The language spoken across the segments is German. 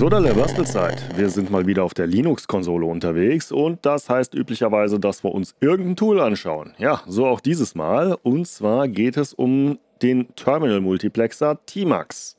So, da der Bastelzeit. Wir sind mal wieder auf der Linux-Konsole unterwegs und das heißt üblicherweise, dass wir uns irgendein Tool anschauen. Ja, so auch dieses Mal. Und zwar geht es um den Terminal-Multiplexer Tmax.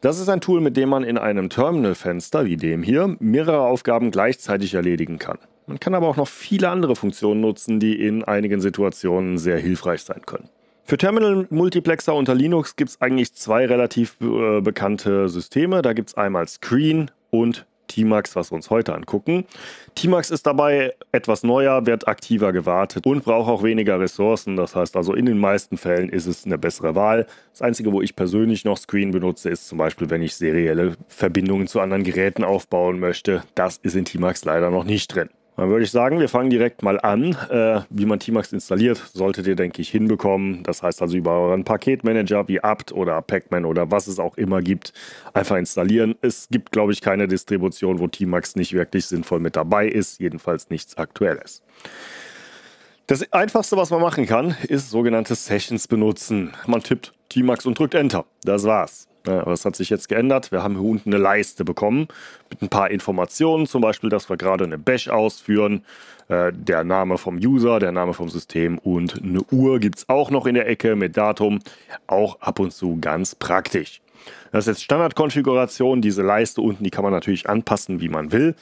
Das ist ein Tool, mit dem man in einem Terminal-Fenster wie dem hier mehrere Aufgaben gleichzeitig erledigen kann. Man kann aber auch noch viele andere Funktionen nutzen, die in einigen Situationen sehr hilfreich sein können. Für Terminal-Multiplexer unter Linux gibt es eigentlich zwei relativ äh, bekannte Systeme. Da gibt es einmal Screen und T-Max, was wir uns heute angucken. T-Max ist dabei etwas neuer, wird aktiver gewartet und braucht auch weniger Ressourcen. Das heißt also, in den meisten Fällen ist es eine bessere Wahl. Das Einzige, wo ich persönlich noch Screen benutze, ist zum Beispiel, wenn ich serielle Verbindungen zu anderen Geräten aufbauen möchte. Das ist in T-Max leider noch nicht drin. Dann würde ich sagen, wir fangen direkt mal an, äh, wie man Tmax installiert. Solltet ihr, denke ich, hinbekommen. Das heißt also über euren Paketmanager wie apt oder Pacman oder was es auch immer gibt, einfach installieren. Es gibt, glaube ich, keine Distribution, wo Tmax nicht wirklich sinnvoll mit dabei ist. Jedenfalls nichts Aktuelles. Das einfachste, was man machen kann, ist sogenannte Sessions benutzen. Man tippt Tmax und drückt Enter. Das war's. Aber es hat sich jetzt geändert. Wir haben hier unten eine Leiste bekommen mit ein paar Informationen, zum Beispiel, dass wir gerade eine Bash ausführen, äh, der Name vom User, der Name vom System und eine Uhr gibt es auch noch in der Ecke mit Datum, auch ab und zu ganz praktisch. Das ist jetzt Standardkonfiguration, diese Leiste unten, die kann man natürlich anpassen, wie man will.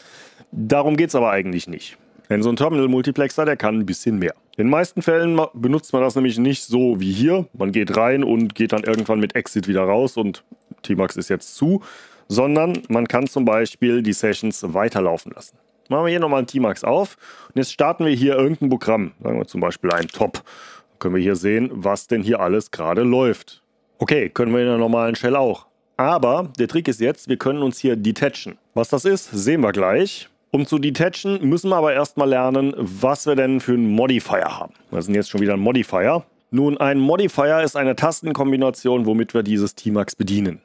Darum geht es aber eigentlich nicht. Denn so ein Terminal-Multiplexer, der kann ein bisschen mehr. In den meisten Fällen benutzt man das nämlich nicht so wie hier. Man geht rein und geht dann irgendwann mit Exit wieder raus und T-Max ist jetzt zu. Sondern man kann zum Beispiel die Sessions weiterlaufen lassen. Machen wir hier nochmal ein T-Max auf. Und jetzt starten wir hier irgendein Programm. Sagen wir zum Beispiel ein Top. Dann können wir hier sehen, was denn hier alles gerade läuft. Okay, können wir in der normalen Shell auch. Aber der Trick ist jetzt, wir können uns hier detachen. Was das ist, sehen wir gleich. Um zu detachen, müssen wir aber erstmal lernen, was wir denn für einen Modifier haben. Das sind jetzt schon wieder ein Modifier. Nun, ein Modifier ist eine Tastenkombination, womit wir dieses T-Max bedienen.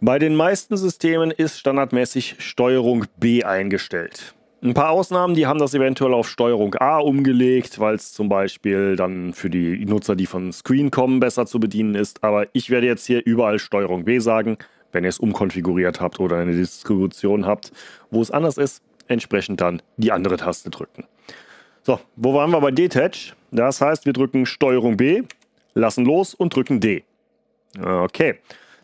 Bei den meisten Systemen ist standardmäßig Steuerung B eingestellt. Ein paar Ausnahmen, die haben das eventuell auf Steuerung A umgelegt, weil es zum Beispiel dann für die Nutzer, die von Screen kommen, besser zu bedienen ist. Aber ich werde jetzt hier überall Steuerung B sagen. Wenn ihr es umkonfiguriert habt oder eine Distribution habt, wo es anders ist, entsprechend dann die andere Taste drücken. So, wo waren wir bei Detach? Das heißt, wir drücken STRG B, lassen los und drücken D. Okay,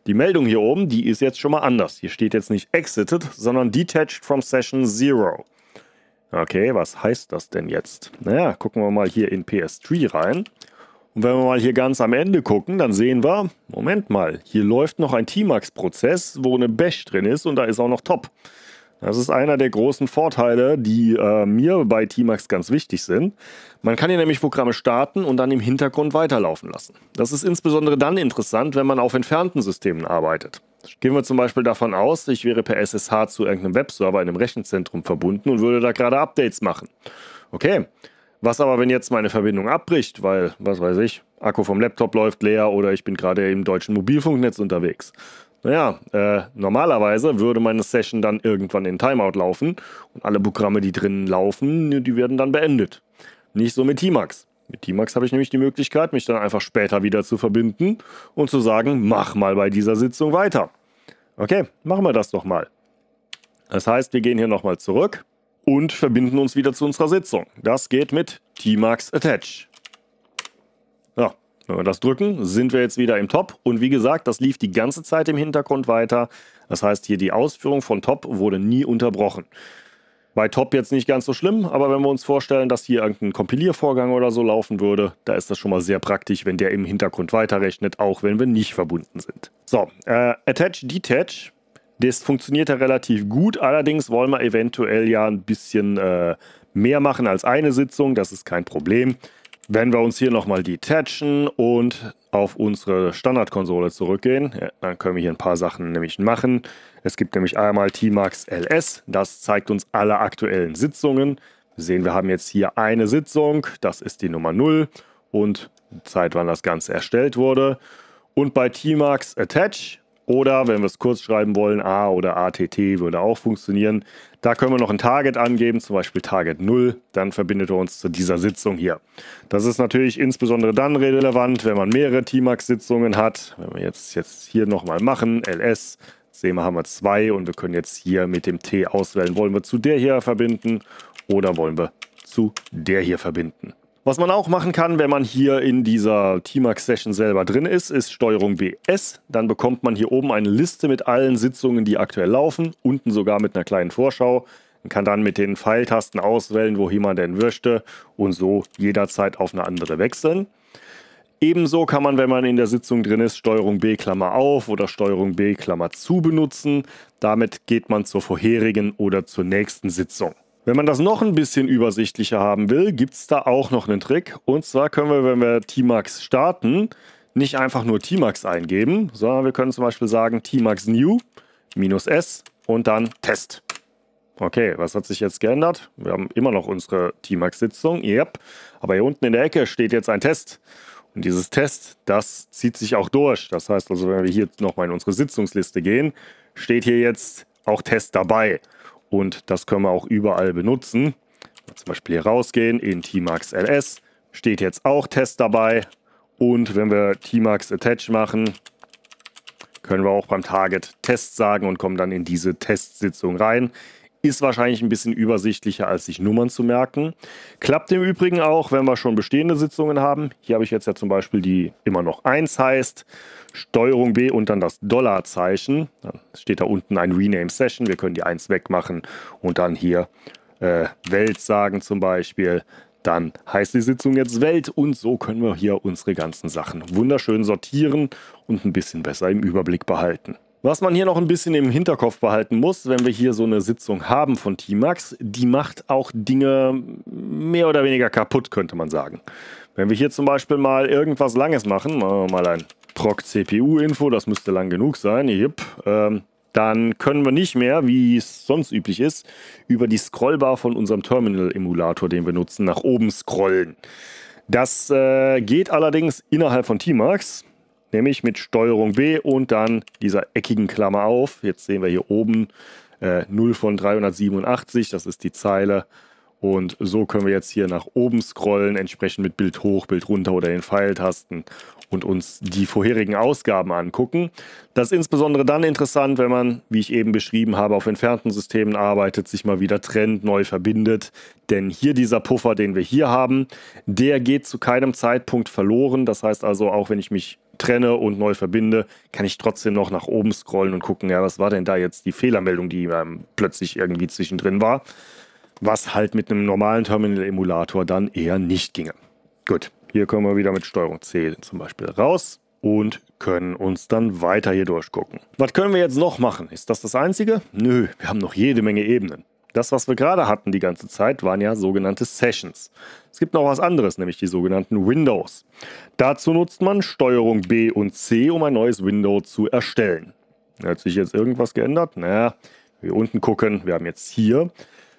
die Meldung hier oben, die ist jetzt schon mal anders. Hier steht jetzt nicht Exited, sondern Detached from Session Zero. Okay, was heißt das denn jetzt? Naja, gucken wir mal hier in PS3 rein. Und wenn wir mal hier ganz am Ende gucken, dann sehen wir, Moment mal, hier läuft noch ein T-Max-Prozess, wo eine Bash drin ist und da ist auch noch Top. Das ist einer der großen Vorteile, die äh, mir bei T-Max ganz wichtig sind. Man kann hier nämlich Programme starten und dann im Hintergrund weiterlaufen lassen. Das ist insbesondere dann interessant, wenn man auf entfernten Systemen arbeitet. Gehen wir zum Beispiel davon aus, ich wäre per SSH zu irgendeinem Webserver in einem Rechenzentrum verbunden und würde da gerade Updates machen. Okay, was aber, wenn jetzt meine Verbindung abbricht, weil, was weiß ich, Akku vom Laptop läuft leer oder ich bin gerade im deutschen Mobilfunknetz unterwegs? Naja, äh, normalerweise würde meine Session dann irgendwann in Timeout laufen und alle Programme, die drinnen laufen, die werden dann beendet. Nicht so mit T-Max. Mit T-Max habe ich nämlich die Möglichkeit, mich dann einfach später wieder zu verbinden und zu sagen, mach mal bei dieser Sitzung weiter. Okay, machen wir das doch mal. Das heißt, wir gehen hier nochmal zurück und verbinden uns wieder zu unserer Sitzung. Das geht mit T-Max Attach. Wenn wir das drücken, sind wir jetzt wieder im Top. Und wie gesagt, das lief die ganze Zeit im Hintergrund weiter. Das heißt, hier die Ausführung von Top wurde nie unterbrochen. Bei Top jetzt nicht ganz so schlimm, aber wenn wir uns vorstellen, dass hier irgendein Kompiliervorgang oder so laufen würde, da ist das schon mal sehr praktisch, wenn der im Hintergrund weiterrechnet, auch wenn wir nicht verbunden sind. So, äh, Attach, Detach, das funktioniert ja relativ gut, allerdings wollen wir eventuell ja ein bisschen äh, mehr machen als eine Sitzung, das ist kein Problem. Wenn wir uns hier nochmal detachen und auf unsere Standardkonsole zurückgehen, dann können wir hier ein paar Sachen nämlich machen. Es gibt nämlich einmal T-Max LS, das zeigt uns alle aktuellen Sitzungen. Wir sehen, wir haben jetzt hier eine Sitzung, das ist die Nummer 0 und die Zeit, wann das Ganze erstellt wurde. Und bei T-Max Attach oder wenn wir es kurz schreiben wollen, A oder ATT würde auch funktionieren. Da können wir noch ein Target angeben, zum Beispiel Target 0. Dann verbindet er uns zu dieser Sitzung hier. Das ist natürlich insbesondere dann relevant, wenn man mehrere TMAX-Sitzungen hat. Wenn wir jetzt, jetzt hier nochmal machen, LS, sehen wir, haben wir zwei und wir können jetzt hier mit dem T auswählen. Wollen wir zu der hier verbinden oder wollen wir zu der hier verbinden? Was man auch machen kann, wenn man hier in dieser TMAX-Session selber drin ist, ist Steuerung WS. Dann bekommt man hier oben eine Liste mit allen Sitzungen, die aktuell laufen, unten sogar mit einer kleinen Vorschau. Man kann dann mit den Pfeiltasten auswählen, wohin man denn möchte und so jederzeit auf eine andere wechseln. Ebenso kann man, wenn man in der Sitzung drin ist, Steuerung B Klammer auf oder Steuerung B Klammer zu benutzen. Damit geht man zur vorherigen oder zur nächsten Sitzung. Wenn man das noch ein bisschen übersichtlicher haben will, gibt es da auch noch einen Trick. Und zwar können wir, wenn wir Tmax starten, nicht einfach nur Tmax eingeben, sondern wir können zum Beispiel sagen Tmax new minus s und dann Test. Okay, was hat sich jetzt geändert? Wir haben immer noch unsere Tmax-Sitzung, yep. Aber hier unten in der Ecke steht jetzt ein Test. Und dieses Test, das zieht sich auch durch. Das heißt also, wenn wir hier nochmal in unsere Sitzungsliste gehen, steht hier jetzt auch Test dabei und das können wir auch überall benutzen. Zum Beispiel hier rausgehen in T-Max LS, steht jetzt auch Test dabei und wenn wir T-Max Attach machen, können wir auch beim Target Test sagen und kommen dann in diese Testsitzung rein ist wahrscheinlich ein bisschen übersichtlicher, als sich Nummern zu merken. Klappt im Übrigen auch, wenn wir schon bestehende Sitzungen haben. Hier habe ich jetzt ja zum Beispiel die immer noch 1 heißt, Steuerung B und dann das Dollarzeichen. Dann steht da unten ein Rename Session. Wir können die 1 wegmachen und dann hier äh, Welt sagen zum Beispiel. Dann heißt die Sitzung jetzt Welt und so können wir hier unsere ganzen Sachen wunderschön sortieren und ein bisschen besser im Überblick behalten. Was man hier noch ein bisschen im Hinterkopf behalten muss, wenn wir hier so eine Sitzung haben von T-Max, die macht auch Dinge mehr oder weniger kaputt, könnte man sagen. Wenn wir hier zum Beispiel mal irgendwas Langes machen, machen wir mal ein Proc-CPU-Info, das müsste lang genug sein, yep, ähm, dann können wir nicht mehr, wie es sonst üblich ist, über die Scrollbar von unserem Terminal-Emulator, den wir nutzen, nach oben scrollen. Das äh, geht allerdings innerhalb von T-Max nämlich mit Steuerung B und dann dieser eckigen Klammer auf. Jetzt sehen wir hier oben äh, 0 von 387, das ist die Zeile. Und so können wir jetzt hier nach oben scrollen, entsprechend mit Bild hoch, Bild runter oder den Pfeiltasten und uns die vorherigen Ausgaben angucken. Das ist insbesondere dann interessant, wenn man, wie ich eben beschrieben habe, auf entfernten Systemen arbeitet, sich mal wieder trennt, neu verbindet. Denn hier dieser Puffer, den wir hier haben, der geht zu keinem Zeitpunkt verloren. Das heißt also, auch wenn ich mich trenne und neu verbinde, kann ich trotzdem noch nach oben scrollen und gucken, ja, was war denn da jetzt die Fehlermeldung, die ähm, plötzlich irgendwie zwischendrin war, was halt mit einem normalen Terminal-Emulator dann eher nicht ginge. Gut, hier kommen wir wieder mit Steuerung C zum Beispiel raus und können uns dann weiter hier durchgucken. Was können wir jetzt noch machen? Ist das das Einzige? Nö, wir haben noch jede Menge Ebenen. Das, was wir gerade hatten die ganze Zeit, waren ja sogenannte Sessions. Es gibt noch was anderes, nämlich die sogenannten Windows. Dazu nutzt man Steuerung B und C, um ein neues Window zu erstellen. Hat sich jetzt irgendwas geändert? Naja, wir unten gucken, wir haben jetzt hier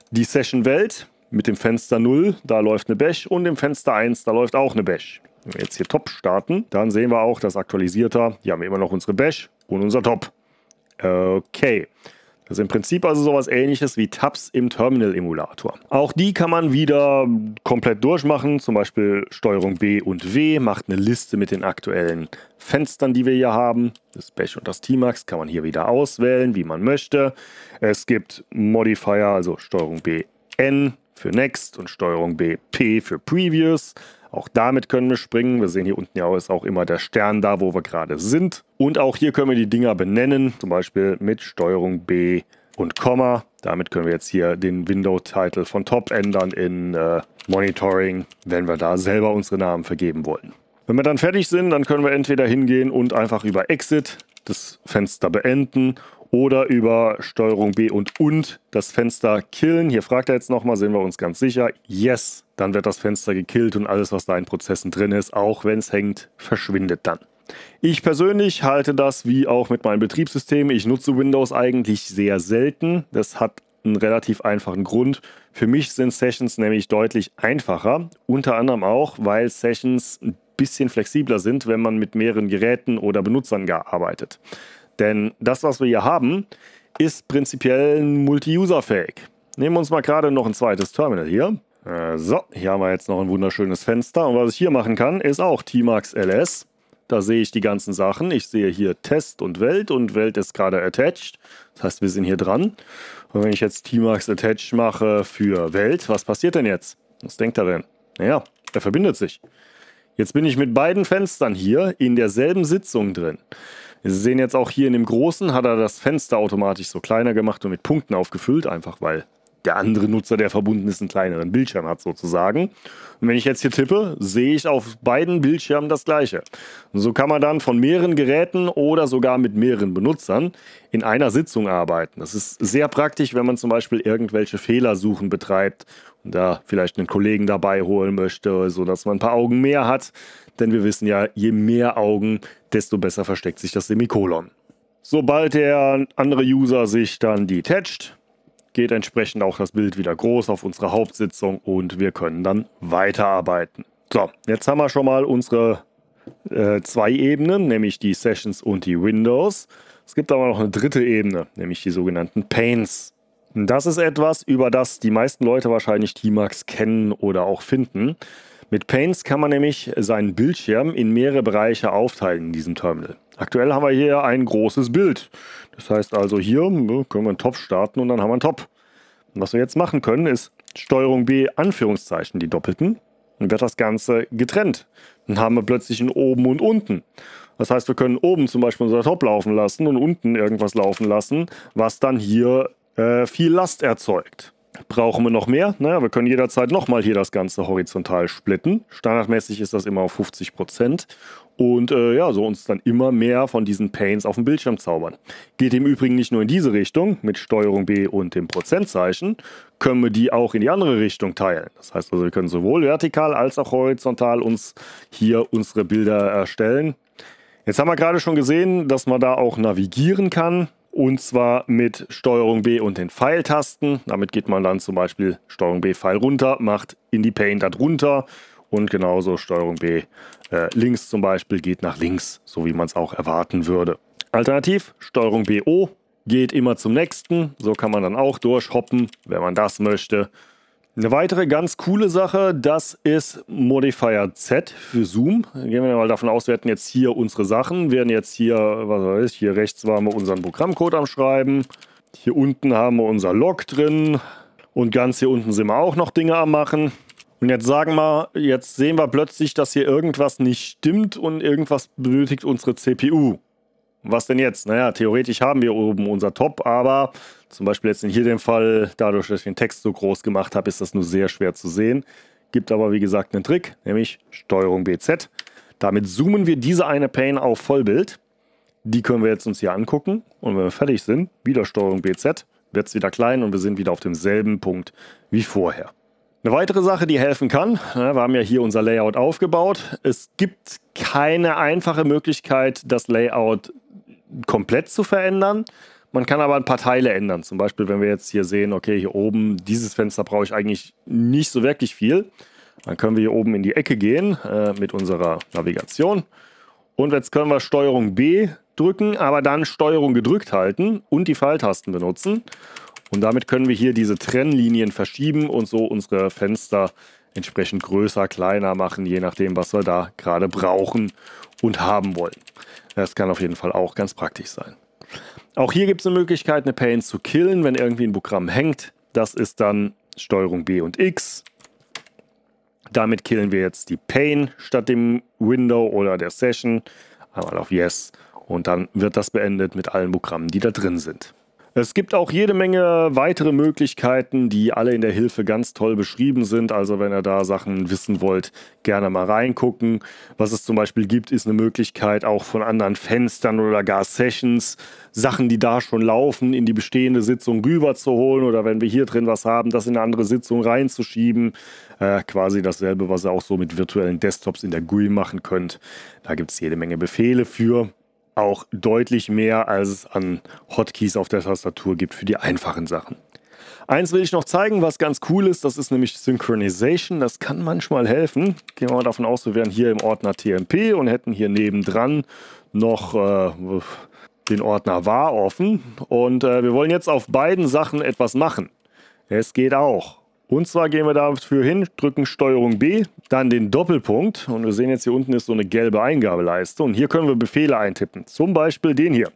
die Session Welt mit dem Fenster 0, da läuft eine Bash und im Fenster 1, da läuft auch eine Bash. Wenn wir jetzt hier Top starten, dann sehen wir auch, dass aktualisierter, hier haben wir immer noch unsere Bash und unser Top. Okay. Das also ist im Prinzip also sowas ähnliches wie Tabs im Terminal-Emulator. Auch die kann man wieder komplett durchmachen, zum Beispiel Steuerung B und W, macht eine Liste mit den aktuellen Fenstern, die wir hier haben. Das Bash und das Tmax kann man hier wieder auswählen, wie man möchte. Es gibt Modifier, also Steuerung B N für Next und Steuerung B P für Previous. Auch damit können wir springen. Wir sehen hier unten ja ist auch immer der Stern da, wo wir gerade sind. Und auch hier können wir die Dinger benennen, zum Beispiel mit Steuerung B und Komma. Damit können wir jetzt hier den Window-Title von Top ändern in äh, Monitoring, wenn wir da selber unsere Namen vergeben wollen. Wenn wir dann fertig sind, dann können wir entweder hingehen und einfach über Exit das Fenster beenden oder über Steuerung B und und das Fenster killen. Hier fragt er jetzt nochmal, sind wir uns ganz sicher? Yes, dann wird das Fenster gekillt und alles, was da in Prozessen drin ist, auch wenn es hängt, verschwindet dann. Ich persönlich halte das wie auch mit meinem Betriebssystem. Ich nutze Windows eigentlich sehr selten. Das hat einen relativ einfachen Grund. Für mich sind Sessions nämlich deutlich einfacher. Unter anderem auch, weil Sessions ein bisschen flexibler sind, wenn man mit mehreren Geräten oder Benutzern arbeitet. Denn das, was wir hier haben, ist prinzipiell multi-user-fähig. Nehmen wir uns mal gerade noch ein zweites Terminal hier. Äh, so, hier haben wir jetzt noch ein wunderschönes Fenster. Und was ich hier machen kann, ist auch Tmax LS. Da sehe ich die ganzen Sachen. Ich sehe hier Test und Welt und Welt ist gerade attached. Das heißt, wir sind hier dran. Und wenn ich jetzt Tmax attached mache für Welt, was passiert denn jetzt? Was denkt er denn? Naja, er verbindet sich. Jetzt bin ich mit beiden Fenstern hier in derselben Sitzung drin. Sie sehen jetzt auch hier in dem großen, hat er das Fenster automatisch so kleiner gemacht und mit Punkten aufgefüllt, einfach weil der andere Nutzer, der verbunden ist, einen kleineren Bildschirm hat sozusagen. Und wenn ich jetzt hier tippe, sehe ich auf beiden Bildschirmen das gleiche. Und so kann man dann von mehreren Geräten oder sogar mit mehreren Benutzern in einer Sitzung arbeiten. Das ist sehr praktisch, wenn man zum Beispiel irgendwelche Fehlersuchen betreibt und da vielleicht einen Kollegen dabei holen möchte, sodass man ein paar Augen mehr hat, denn wir wissen ja, je mehr Augen, desto besser versteckt sich das Semikolon. Sobald der andere User sich dann detached, geht entsprechend auch das Bild wieder groß auf unsere Hauptsitzung und wir können dann weiterarbeiten. So, jetzt haben wir schon mal unsere äh, zwei Ebenen, nämlich die Sessions und die Windows. Es gibt aber noch eine dritte Ebene, nämlich die sogenannten Panes. Das ist etwas, über das die meisten Leute wahrscheinlich T-Max kennen oder auch finden. Mit Paints kann man nämlich seinen Bildschirm in mehrere Bereiche aufteilen in diesem Terminal. Aktuell haben wir hier ein großes Bild. Das heißt also hier ne, können wir einen Top starten und dann haben wir einen Top. Und was wir jetzt machen können ist Steuerung B, Anführungszeichen, die doppelten. Dann wird das Ganze getrennt. Dann haben wir plötzlich ein Oben und Unten. Das heißt, wir können oben zum Beispiel unser Top laufen lassen und unten irgendwas laufen lassen, was dann hier äh, viel Last erzeugt brauchen wir noch mehr. Naja, wir können jederzeit nochmal hier das Ganze horizontal splitten. Standardmäßig ist das immer auf 50 Prozent. Und äh, ja, so uns dann immer mehr von diesen Paints auf dem Bildschirm zaubern. Geht im Übrigen nicht nur in diese Richtung, mit Steuerung B und dem Prozentzeichen, können wir die auch in die andere Richtung teilen. Das heißt also, wir können sowohl vertikal als auch horizontal uns hier unsere Bilder erstellen. Jetzt haben wir gerade schon gesehen, dass man da auch navigieren kann. Und zwar mit Steuerung B und den Pfeiltasten. Damit geht man dann zum Beispiel Steuerung B Pfeil runter, macht Indie Paint darunter. Und genauso Steuerung B äh, links zum Beispiel geht nach links, so wie man es auch erwarten würde. Alternativ Steuerung B O geht immer zum nächsten. So kann man dann auch durchhoppen, wenn man das möchte. Eine weitere ganz coole Sache, das ist Modifier Z für Zoom. Gehen wir mal davon aus, wir hätten jetzt hier unsere Sachen, werden jetzt hier, was weiß ich, hier rechts waren wir unseren Programmcode am Schreiben, hier unten haben wir unser Log drin und ganz hier unten sind wir auch noch Dinge am Machen. Und jetzt sagen wir, jetzt sehen wir plötzlich, dass hier irgendwas nicht stimmt und irgendwas benötigt unsere CPU was denn jetzt? Naja, theoretisch haben wir oben unser Top, aber zum Beispiel jetzt in hier dem Fall, dadurch, dass ich den Text so groß gemacht habe, ist das nur sehr schwer zu sehen. Gibt aber, wie gesagt, einen Trick, nämlich Steuerung BZ. Damit zoomen wir diese eine Pane auf Vollbild. Die können wir jetzt uns hier angucken. Und wenn wir fertig sind, wieder Steuerung BZ, wird es wieder klein und wir sind wieder auf demselben Punkt wie vorher. Eine weitere Sache, die helfen kann, ne, wir haben ja hier unser Layout aufgebaut. Es gibt keine einfache Möglichkeit, das Layout komplett zu verändern. Man kann aber ein paar Teile ändern. Zum Beispiel, wenn wir jetzt hier sehen, okay, hier oben, dieses Fenster brauche ich eigentlich nicht so wirklich viel. Dann können wir hier oben in die Ecke gehen äh, mit unserer Navigation. Und jetzt können wir STRG B drücken, aber dann STRG gedrückt halten und die Pfeiltasten benutzen. Und damit können wir hier diese Trennlinien verschieben und so unsere Fenster entsprechend größer, kleiner machen, je nachdem, was wir da gerade brauchen und haben wollen. Das kann auf jeden Fall auch ganz praktisch sein. Auch hier gibt es eine Möglichkeit, eine Pane zu killen, wenn irgendwie ein Programm hängt. Das ist dann Steuerung B und X. Damit killen wir jetzt die Pane statt dem Window oder der Session. Einmal auf Yes und dann wird das beendet mit allen Programmen, die da drin sind. Es gibt auch jede Menge weitere Möglichkeiten, die alle in der Hilfe ganz toll beschrieben sind. Also wenn ihr da Sachen wissen wollt, gerne mal reingucken. Was es zum Beispiel gibt, ist eine Möglichkeit, auch von anderen Fenstern oder gar Sessions Sachen, die da schon laufen, in die bestehende Sitzung rüberzuholen oder wenn wir hier drin was haben, das in eine andere Sitzung reinzuschieben. Äh, quasi dasselbe, was ihr auch so mit virtuellen Desktops in der GUI machen könnt. Da gibt es jede Menge Befehle für auch deutlich mehr, als es an Hotkeys auf der Tastatur gibt für die einfachen Sachen. Eins will ich noch zeigen, was ganz cool ist, das ist nämlich Synchronization. Das kann manchmal helfen. Gehen wir mal davon aus, wir wären hier im Ordner TMP und hätten hier nebendran noch äh, den Ordner war offen. Und äh, wir wollen jetzt auf beiden Sachen etwas machen. Es geht auch. Und zwar gehen wir dafür hin, drücken STRG B, dann den Doppelpunkt und wir sehen jetzt hier unten ist so eine gelbe Eingabeleiste und hier können wir Befehle eintippen. Zum Beispiel den hier,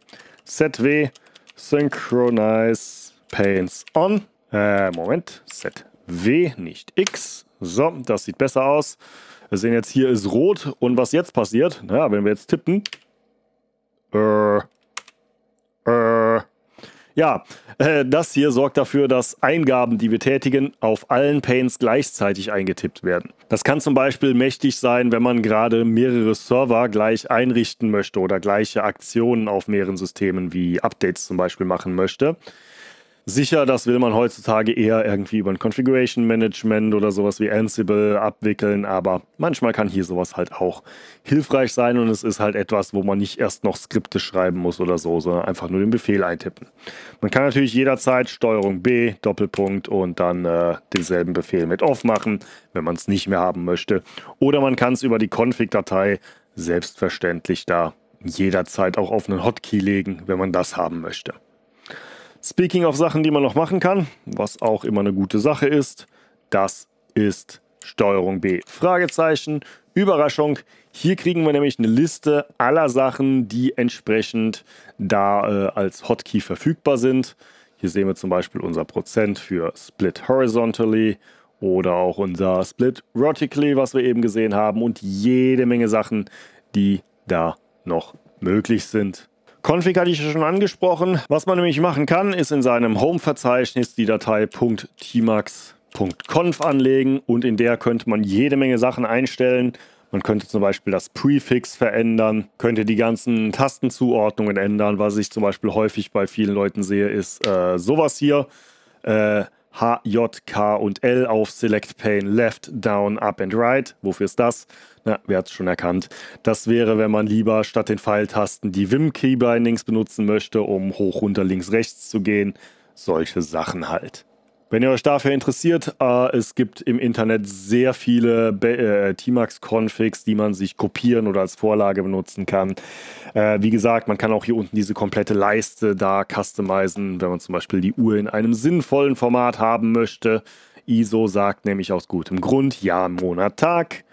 ZW Synchronize Paints On. Äh, Moment, ZW, nicht X. So, das sieht besser aus. Wir sehen jetzt hier ist rot und was jetzt passiert, naja, wenn wir jetzt tippen, äh, ja, äh, das hier sorgt dafür, dass Eingaben, die wir tätigen, auf allen Panes gleichzeitig eingetippt werden. Das kann zum Beispiel mächtig sein, wenn man gerade mehrere Server gleich einrichten möchte oder gleiche Aktionen auf mehreren Systemen wie Updates zum Beispiel machen möchte. Sicher, das will man heutzutage eher irgendwie über ein Configuration Management oder sowas wie Ansible abwickeln, aber manchmal kann hier sowas halt auch hilfreich sein und es ist halt etwas, wo man nicht erst noch Skripte schreiben muss oder so, sondern einfach nur den Befehl eintippen. Man kann natürlich jederzeit Steuerung B, Doppelpunkt und dann äh, denselben Befehl mit off machen, wenn man es nicht mehr haben möchte. Oder man kann es über die Config-Datei selbstverständlich da jederzeit auch auf einen Hotkey legen, wenn man das haben möchte. Speaking of Sachen, die man noch machen kann, was auch immer eine gute Sache ist, das ist Steuerung B. Fragezeichen, Überraschung. Hier kriegen wir nämlich eine Liste aller Sachen, die entsprechend da äh, als Hotkey verfügbar sind. Hier sehen wir zum Beispiel unser Prozent für Split Horizontally oder auch unser Split Vertically, was wir eben gesehen haben und jede Menge Sachen, die da noch möglich sind. Config hatte ich ja schon angesprochen. Was man nämlich machen kann, ist in seinem Home-Verzeichnis die Datei .tmax.conf anlegen und in der könnte man jede Menge Sachen einstellen. Man könnte zum Beispiel das Prefix verändern, könnte die ganzen Tastenzuordnungen ändern. Was ich zum Beispiel häufig bei vielen Leuten sehe, ist äh, sowas hier. Äh, H, J, K und L auf Select Pane Left, Down, Up and Right. Wofür ist das? Na, wer hat es schon erkannt? Das wäre, wenn man lieber statt den Pfeiltasten die wim keybindings benutzen möchte, um hoch, runter, links, rechts zu gehen. Solche Sachen halt. Wenn ihr euch dafür interessiert, äh, es gibt im Internet sehr viele äh, max configs die man sich kopieren oder als Vorlage benutzen kann. Äh, wie gesagt, man kann auch hier unten diese komplette Leiste da customizen, wenn man zum Beispiel die Uhr in einem sinnvollen Format haben möchte. ISO sagt nämlich aus gutem Grund Jahr, Monat, Tag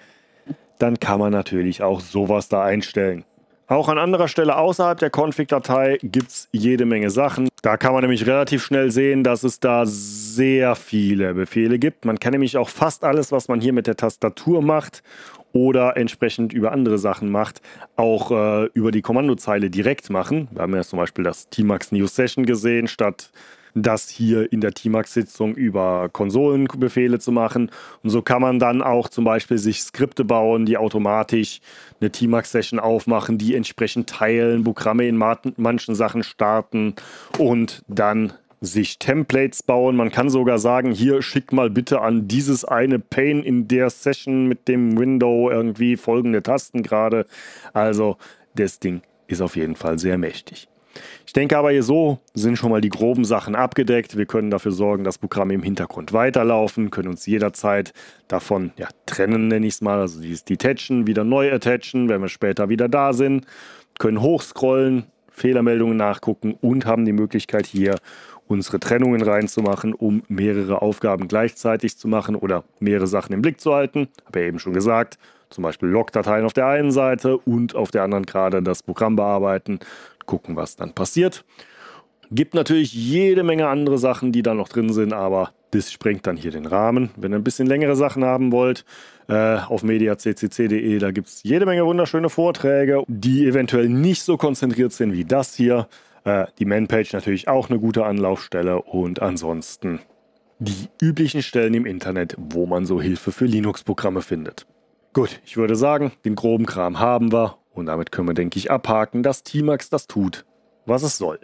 dann kann man natürlich auch sowas da einstellen. Auch an anderer Stelle außerhalb der Config-Datei gibt es jede Menge Sachen. Da kann man nämlich relativ schnell sehen, dass es da sehr viele Befehle gibt. Man kann nämlich auch fast alles, was man hier mit der Tastatur macht oder entsprechend über andere Sachen macht, auch äh, über die Kommandozeile direkt machen. Wir haben ja zum Beispiel das Tmax New Session gesehen, statt das hier in der TMAX-Sitzung über Konsolenbefehle zu machen. Und so kann man dann auch zum Beispiel sich Skripte bauen, die automatisch eine TMAX-Session aufmachen, die entsprechend teilen, Programme in manchen Sachen starten und dann sich Templates bauen. Man kann sogar sagen, hier schickt mal bitte an dieses eine Pane in der Session mit dem Window irgendwie folgende Tasten gerade. Also das Ding ist auf jeden Fall sehr mächtig. Ich denke aber hier so sind schon mal die groben Sachen abgedeckt. Wir können dafür sorgen, dass Programme im Hintergrund weiterlaufen, können uns jederzeit davon ja, trennen, nenne ich es mal. Also dieses Detachen, wieder neu attachen, wenn wir später wieder da sind. Können hochscrollen, Fehlermeldungen nachgucken und haben die Möglichkeit hier unsere Trennungen reinzumachen, um mehrere Aufgaben gleichzeitig zu machen oder mehrere Sachen im Blick zu halten. Habe ja eben schon gesagt, zum Beispiel Log-Dateien auf der einen Seite und auf der anderen gerade das Programm bearbeiten gucken, was dann passiert. Gibt natürlich jede Menge andere Sachen, die da noch drin sind, aber das sprengt dann hier den Rahmen. Wenn ihr ein bisschen längere Sachen haben wollt, äh, auf mediaccc.de, da gibt es jede Menge wunderschöne Vorträge, die eventuell nicht so konzentriert sind wie das hier. Äh, die Manpage natürlich auch eine gute Anlaufstelle und ansonsten die üblichen Stellen im Internet, wo man so Hilfe für Linux-Programme findet. Gut, ich würde sagen, den groben Kram haben wir und damit können wir, denke ich, abhaken, dass T-Max das tut, was es soll.